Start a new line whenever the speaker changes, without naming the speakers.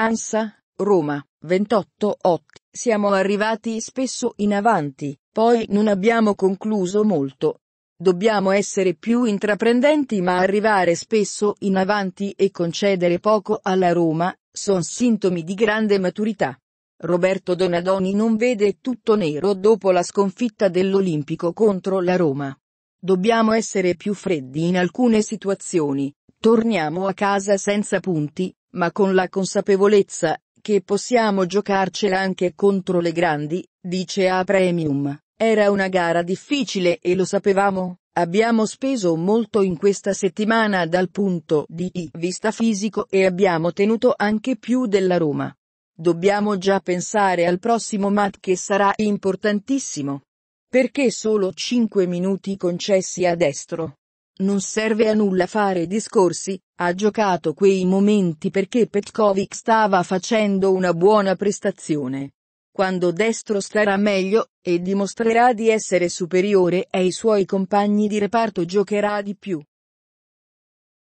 Ansa, Roma, 28 8. Siamo arrivati spesso in avanti, poi non abbiamo concluso molto. Dobbiamo essere più intraprendenti ma arrivare spesso in avanti e concedere poco alla Roma, son sintomi di grande maturità. Roberto Donadoni non vede tutto nero dopo la sconfitta dell'Olimpico contro la Roma. Dobbiamo essere più freddi in alcune situazioni, torniamo a casa senza punti, ma con la consapevolezza che possiamo giocarcela anche contro le grandi, dice A Premium. Era una gara difficile e lo sapevamo, abbiamo speso molto in questa settimana dal punto di vista fisico e abbiamo tenuto anche più della Roma. Dobbiamo già pensare al prossimo mat che sarà importantissimo. Perché solo 5 minuti concessi a destro? Non serve a nulla fare discorsi, ha giocato quei momenti perché Petkovic stava facendo una buona prestazione. Quando destro starà meglio, e dimostrerà di essere superiore ai suoi compagni di reparto giocherà di più.